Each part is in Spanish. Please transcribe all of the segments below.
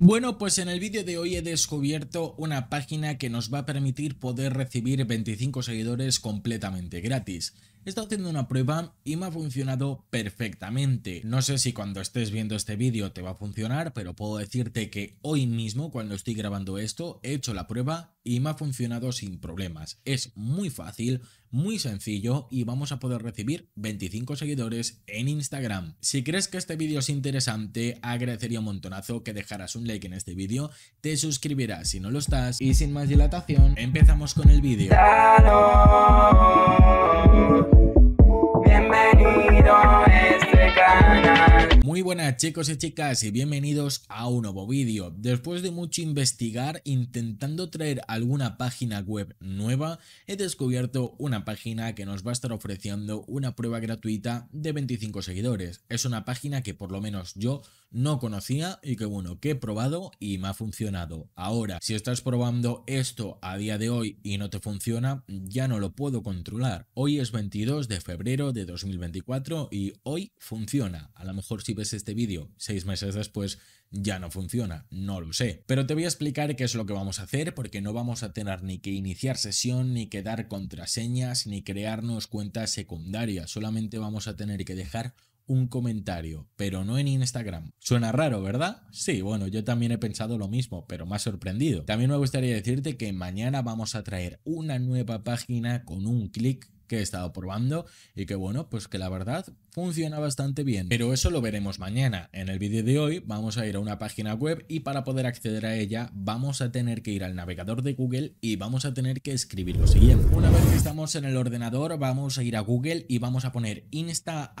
Bueno, pues en el vídeo de hoy he descubierto una página que nos va a permitir poder recibir 25 seguidores completamente gratis. He estado haciendo una prueba y me ha funcionado perfectamente. No sé si cuando estés viendo este vídeo te va a funcionar, pero puedo decirte que hoy mismo, cuando estoy grabando esto, he hecho la prueba y me ha funcionado sin problemas. Es muy fácil, muy sencillo y vamos a poder recibir 25 seguidores en Instagram. Si crees que este vídeo es interesante, agradecería un montonazo que dejaras un like en este vídeo, te suscribirás si no lo estás y sin más dilatación, empezamos con el vídeo. Muy buenas chicos y chicas y bienvenidos a un nuevo vídeo. Después de mucho investigar intentando traer alguna página web nueva, he descubierto una página que nos va a estar ofreciendo una prueba gratuita de 25 seguidores. Es una página que por lo menos yo no conocía y que bueno, que he probado y me ha funcionado. Ahora, si estás probando esto a día de hoy y no te funciona, ya no lo puedo controlar. Hoy es 22 de febrero de 2024 y hoy funciona. A lo mejor si ves este vídeo seis meses después, ya no funciona, no lo sé. Pero te voy a explicar qué es lo que vamos a hacer porque no vamos a tener ni que iniciar sesión, ni que dar contraseñas, ni crearnos cuentas secundarias. Solamente vamos a tener que dejar un comentario, pero no en Instagram. Suena raro, ¿verdad? Sí, bueno, yo también he pensado lo mismo, pero más sorprendido. También me gustaría decirte que mañana vamos a traer una nueva página con un clic que he estado probando y que bueno, pues que la verdad funciona bastante bien. Pero eso lo veremos mañana. En el vídeo de hoy vamos a ir a una página web y para poder acceder a ella vamos a tener que ir al navegador de Google y vamos a tener que escribir lo siguiente. Una vez que estamos en el ordenador vamos a ir a Google y vamos a poner Insta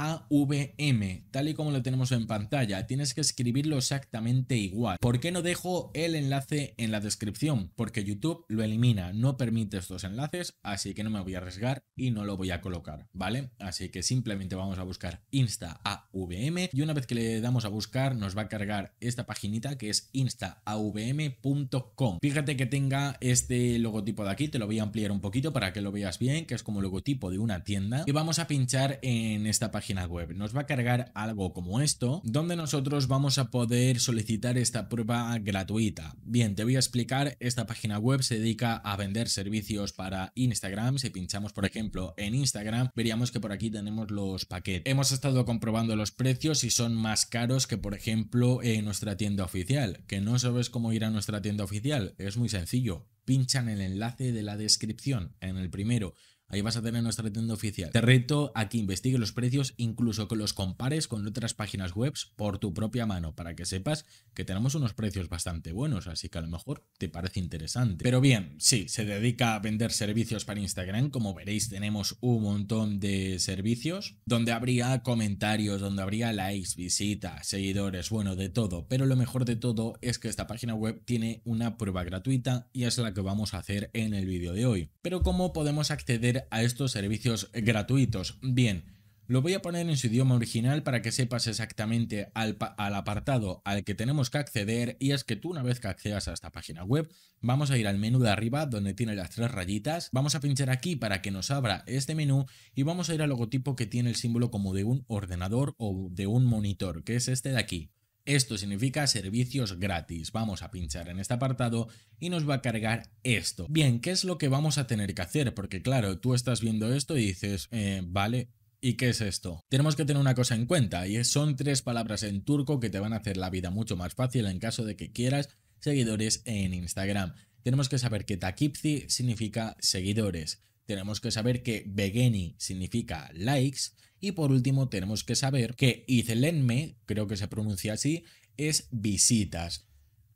tal y como lo tenemos en pantalla. Tienes que escribirlo exactamente igual. ¿Por qué no dejo el enlace en la descripción? Porque YouTube lo elimina, no permite estos enlaces, así que no me voy a arriesgar y no lo voy a colocar, ¿vale? Así que simplemente vamos a buscar buscar Insta AVM y una vez que le damos a buscar nos va a cargar esta paginita que es instaavm.com. Fíjate que tenga este logotipo de aquí, te lo voy a ampliar un poquito para que lo veas bien, que es como logotipo de una tienda y vamos a pinchar en esta página web. Nos va a cargar algo como esto, donde nosotros vamos a poder solicitar esta prueba gratuita. Bien, te voy a explicar, esta página web se dedica a vender servicios para Instagram. Si pinchamos, por ejemplo, en Instagram, veríamos que por aquí tenemos los paquetes hemos estado comprobando los precios y son más caros que por ejemplo en nuestra tienda oficial. Que no sabes cómo ir a nuestra tienda oficial, es muy sencillo. Pinchan en el enlace de la descripción, en el primero, Ahí vas a tener nuestra tienda oficial. Te reto a que investigues los precios, incluso que los compares con otras páginas web por tu propia mano, para que sepas que tenemos unos precios bastante buenos, así que a lo mejor te parece interesante. Pero bien, sí, se dedica a vender servicios para Instagram. Como veréis, tenemos un montón de servicios donde habría comentarios, donde habría likes, visitas, seguidores, bueno, de todo. Pero lo mejor de todo es que esta página web tiene una prueba gratuita y es la que vamos a hacer en el vídeo de hoy. Pero ¿cómo podemos acceder a estos servicios gratuitos. Bien, lo voy a poner en su idioma original para que sepas exactamente al, al, apartado al que tenemos que acceder y es que tú una vez que accedas a esta página web vamos a ir al menú de arriba donde tiene las tres rayitas, vamos a pinchar aquí para que nos abra este menú y vamos a ir al logotipo que tiene el símbolo como de un ordenador o de un monitor que es este de aquí. Esto significa servicios gratis. Vamos a pinchar en este apartado y nos va a cargar esto. Bien, ¿qué es lo que vamos a tener que hacer? Porque claro, tú estás viendo esto y dices, eh, vale, ¿Y qué es esto? Tenemos que tener una cosa en cuenta, y son tres palabras en turco que te van a hacer la vida mucho más fácil en caso de que quieras seguidores en Instagram. Tenemos que saber que Takipzi significa seguidores, tenemos que saber que Begeni significa likes, y por último tenemos que saber que izlenme, creo que se pronuncia así, es visitas.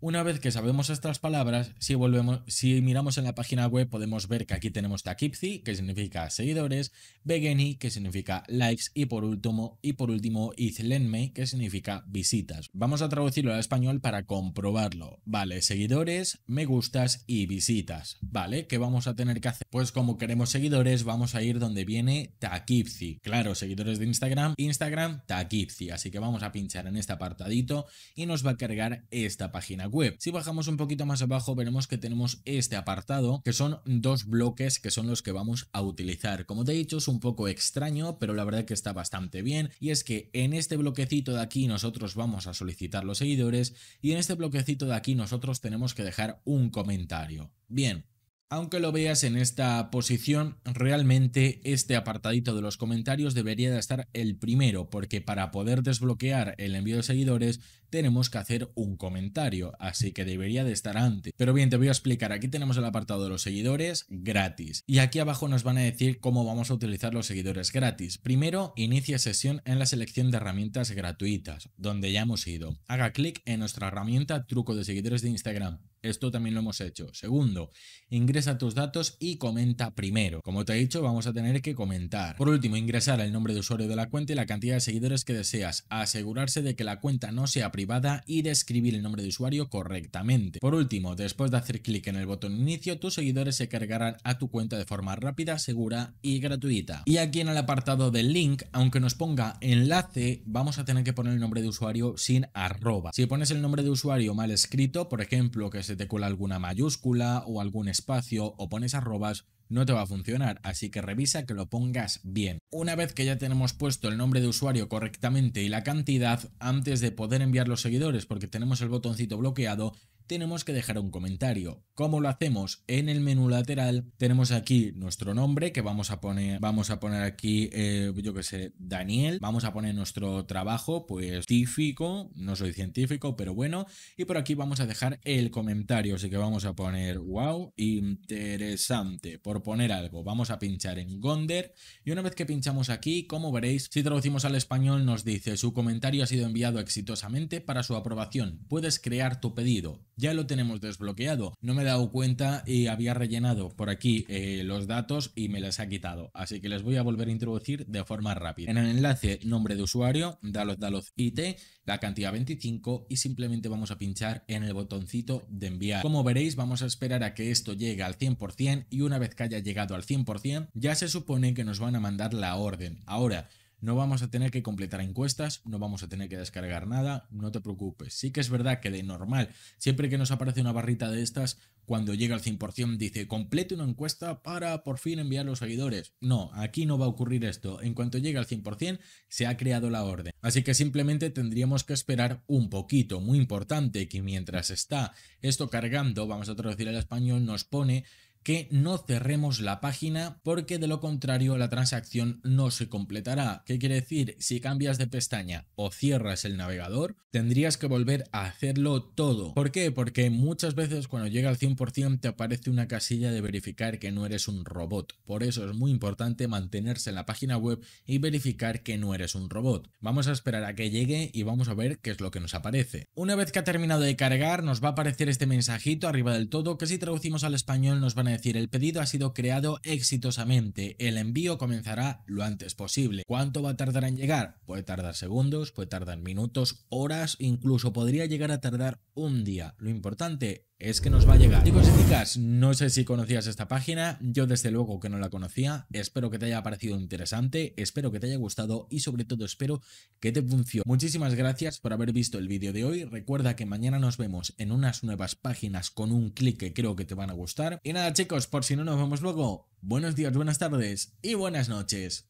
Una vez que sabemos estas palabras, si, volvemos, si miramos en la página web podemos ver que aquí tenemos Takipzi, que significa seguidores, Begeni, que significa likes, y por último, y por último, Izlenme, que significa visitas. Vamos a traducirlo al español para comprobarlo. Vale, seguidores, me gustas y visitas. Vale, ¿qué vamos a tener que hacer? Pues como queremos seguidores, vamos a ir donde viene Takipzi. Claro, seguidores de Instagram, Instagram, Takipzi. Así que vamos a pinchar en este apartadito y nos va a cargar esta página web. Si bajamos un poquito más abajo, veremos que tenemos este apartado, que son dos bloques que son los que vamos a utilizar. Como te he dicho, es un poco extraño, pero la verdad que está bastante bien. Y es que en este bloquecito de aquí nosotros vamos a solicitar los seguidores y en este bloquecito de aquí nosotros tenemos que dejar un comentario. Bien, aunque lo veas en esta posición, realmente este apartadito de los comentarios debería de estar el primero, porque para poder desbloquear el envío de seguidores tenemos que hacer un comentario, así que debería de estar antes. Pero bien, te voy a explicar, aquí tenemos el apartado de los seguidores gratis, y aquí abajo nos van a decir cómo vamos a utilizar los seguidores gratis. Primero, inicia sesión en la selección de herramientas gratuitas, donde ya hemos ido. Haga clic en nuestra herramienta truco de seguidores de Instagram esto también lo hemos hecho. Segundo, ingresa tus datos y comenta primero. Como te he dicho, vamos a tener que comentar. Por último, ingresar el nombre de usuario de la cuenta y la cantidad de seguidores que deseas. Asegurarse de que la cuenta no sea privada y de escribir el nombre de usuario correctamente. Por último, después de hacer clic en el botón inicio, tus seguidores se cargarán a tu cuenta de forma rápida, segura y gratuita. Y aquí en el apartado del link, aunque nos ponga enlace, vamos a tener que poner el nombre de usuario sin arroba. Si pones el nombre de usuario mal escrito, por ejemplo, que se te cuela alguna mayúscula o algún espacio o pones arrobas no te va a funcionar, así que revisa que lo pongas bien. Una vez que ya tenemos puesto el nombre de usuario correctamente y la cantidad, antes de poder enviar los seguidores porque tenemos el botoncito bloqueado, tenemos que dejar un comentario. ¿Cómo lo hacemos? En el menú lateral tenemos aquí nuestro nombre que vamos a poner, vamos a poner aquí, eh, yo que sé, Daniel. Vamos a poner nuestro trabajo, pues científico, no soy científico, pero bueno. Y por aquí vamos a dejar el comentario, así que vamos a poner wow, interesante. Por poner algo. Vamos a pinchar en Gonder y una vez que pinchamos aquí, como veréis, si traducimos al español nos dice su comentario ha sido enviado exitosamente para su aprobación. Puedes crear tu pedido. Ya lo tenemos desbloqueado. No me he dado cuenta y había rellenado por aquí eh, los datos y me les ha quitado. Así que les voy a volver a introducir de forma rápida. En el enlace nombre de usuario, Dalos Dalos IT, la cantidad 25 y simplemente vamos a pinchar en el botoncito de enviar. Como veréis, vamos a esperar a que esto llegue al 100% y una vez que haya llegado al 100%, ya se supone que nos van a mandar la orden. Ahora, no vamos a tener que completar encuestas, no vamos a tener que descargar nada, no te preocupes. Sí que es verdad que de normal, siempre que nos aparece una barrita de estas, cuando llega al 100% dice complete una encuesta para por fin enviar los seguidores. No, aquí no va a ocurrir esto. En cuanto llegue al 100% se ha creado la orden. Así que simplemente tendríamos que esperar un poquito. Muy importante que mientras está esto cargando, vamos a traducir al español, nos pone que no cerremos la página porque de lo contrario la transacción no se completará. ¿Qué quiere decir? Si cambias de pestaña o cierras el navegador, tendrías que volver a hacerlo todo. ¿Por qué? Porque muchas veces cuando llega al 100% te aparece una casilla de verificar que no eres un robot. Por eso es muy importante mantenerse en la página web y verificar que no eres un robot. Vamos a esperar a que llegue y vamos a ver qué es lo que nos aparece. Una vez que ha terminado de cargar, nos va a aparecer este mensajito arriba del todo que si traducimos al español nos van a decir, el pedido ha sido creado exitosamente. El envío comenzará lo antes posible. ¿Cuánto va a tardar en llegar? Puede tardar segundos, puede tardar minutos, horas, incluso podría llegar a tardar un día. Lo importante es que nos va a llegar. Chicos y chicas, no sé si conocías esta página, yo desde luego que no la conocía, espero que te haya parecido interesante, espero que te haya gustado y sobre todo espero que te funcione. Muchísimas gracias por haber visto el vídeo de hoy, recuerda que mañana nos vemos en unas nuevas páginas con un clic que creo que te van a gustar. Y nada chicos, por si no nos vemos luego, buenos días, buenas tardes y buenas noches.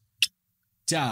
Chao.